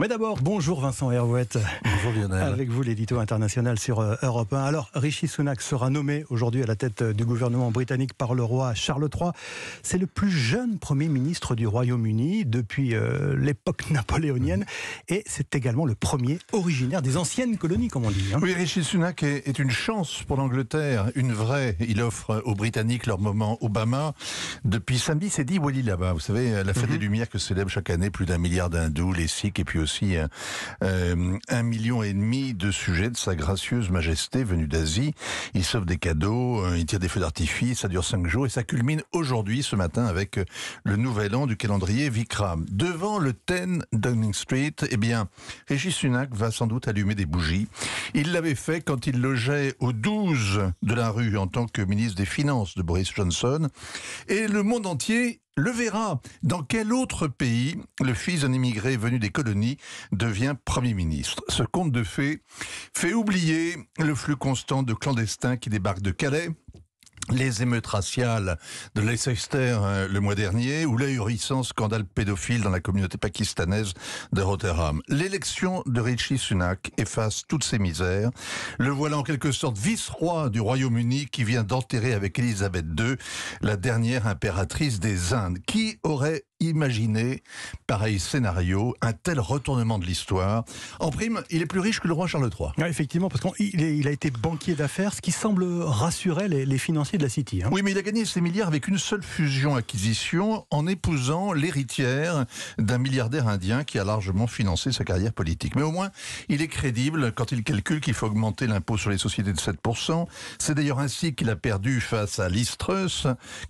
Mais d'abord, bonjour Vincent Herouette. Bonjour Lionel. Avec vous, l'édito international sur euh, Europe 1. Alors, Rishi Sunak sera nommé aujourd'hui à la tête euh, du gouvernement britannique par le roi Charles III. C'est le plus jeune Premier ministre du Royaume-Uni depuis euh, l'époque napoléonienne. Mm-hmm. Et c'est également le premier originaire des anciennes colonies, comme on dit. Hein. Oui, Rishi Sunak est, une chance pour l'Angleterre, une vraie. Il offre aux Britanniques leur moment Obama. Depuis samedi, c'est dit Wally là-bas. Vous savez, la fête mm-hmm. des Lumières que célèbre chaque année plus d'un milliard d'hindous, les Sikhs et puis aussi aussi euh, un million et demi de sujets de Sa Gracieuse Majesté venue d'Asie. Il sauve des cadeaux, euh, il tire des feux d'artifice, ça dure cinq jours et ça culmine aujourd'hui, ce matin, avec euh, le nouvel an du calendrier Vikram. Devant le 10 Downing Street, eh bien, Régis Sunak va sans doute allumer des bougies. Il l'avait fait quand il logeait au 12 de la rue en tant que ministre des Finances de Boris Johnson. Et le monde entier le verra. Dans quel autre pays le fils d'un immigré venu des colonies devient Premier ministre Ce conte de fées fait oublier le flux constant de clandestins qui débarquent de Calais, les émeutes raciales de Leicester euh, le mois dernier ou l'ahurissant scandale pédophile dans la communauté pakistanaise de Rotterdam. L'élection de Richie Sunak efface toutes ces misères. Le voilà en quelque sorte vice-roi du Royaume-Uni qui vient d'enterrer avec Elisabeth II la dernière impératrice des Indes. Qui aurait imaginer pareil scénario, un tel retournement de l'histoire. En prime, il est plus riche que le roi Charles III. effectivement, parce qu'il a été banquier d'affaires, ce qui semble rassurer les, financiers de la City. Hein. Oui, mais il a gagné ses milliards avec une seule fusion-acquisition en épousant l'héritière d'un milliardaire indien qui a largement financé sa carrière politique. Mais au moins, il est crédible quand il calcule qu'il faut augmenter l'impôt sur les sociétés de 7%. C'est d'ailleurs ainsi qu'il a perdu face à Liz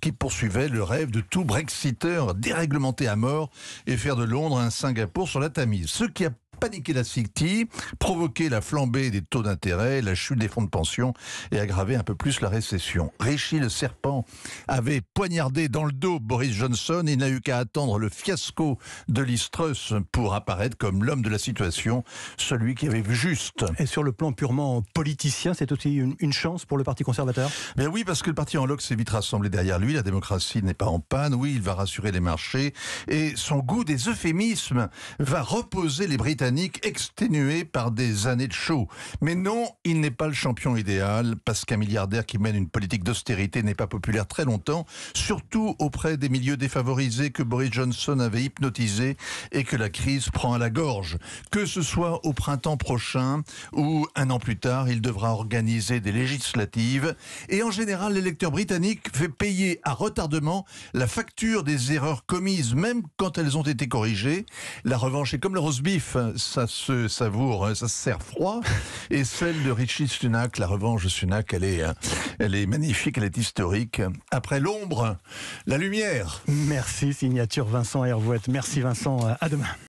qui poursuivait le rêve de tout Brexiteur dérèglement monter à mort et faire de Londres un Singapour sur la Tamise. Ce qui a paniquer la l'asphyxie, provoquer la flambée des taux d'intérêt, la chute des fonds de pension et aggraver un peu plus la récession. Richie le serpent avait poignardé dans le dos Boris Johnson. et n'a eu qu'à attendre le fiasco de Listrus pour apparaître comme l'homme de la situation, celui qui avait vu juste. Et sur le plan purement politicien, c'est aussi une, une, chance pour le Parti conservateur Ben oui, parce que le Parti en loc s'est vite rassemblé derrière lui. La démocratie n'est pas en panne. Oui, il va rassurer les marchés. Et son goût des euphémismes va reposer les Britanniques exténué par des années de chaud. Mais non, il n'est pas le champion idéal, parce qu'un milliardaire qui mène une politique d'austérité n'est pas populaire très longtemps, surtout auprès des milieux défavorisés que Boris Johnson avait hypnotisés et que la crise prend à la gorge. Que ce soit au printemps prochain ou un an plus tard, il devra organiser des législatives. Et en général, l'électeur britannique fait payer à retardement la facture des erreurs commises, même quand elles ont été corrigées. La revanche est comme le roast beef, ça se savoure, hein, ça se sert froid. Et celle de Richie Sunak, la revanche de Sunak, elle est, hein, elle est magnifique, elle est historique. Après l'ombre, la lumière. Merci, signature Vincent Hervouette. Merci Vincent, à demain.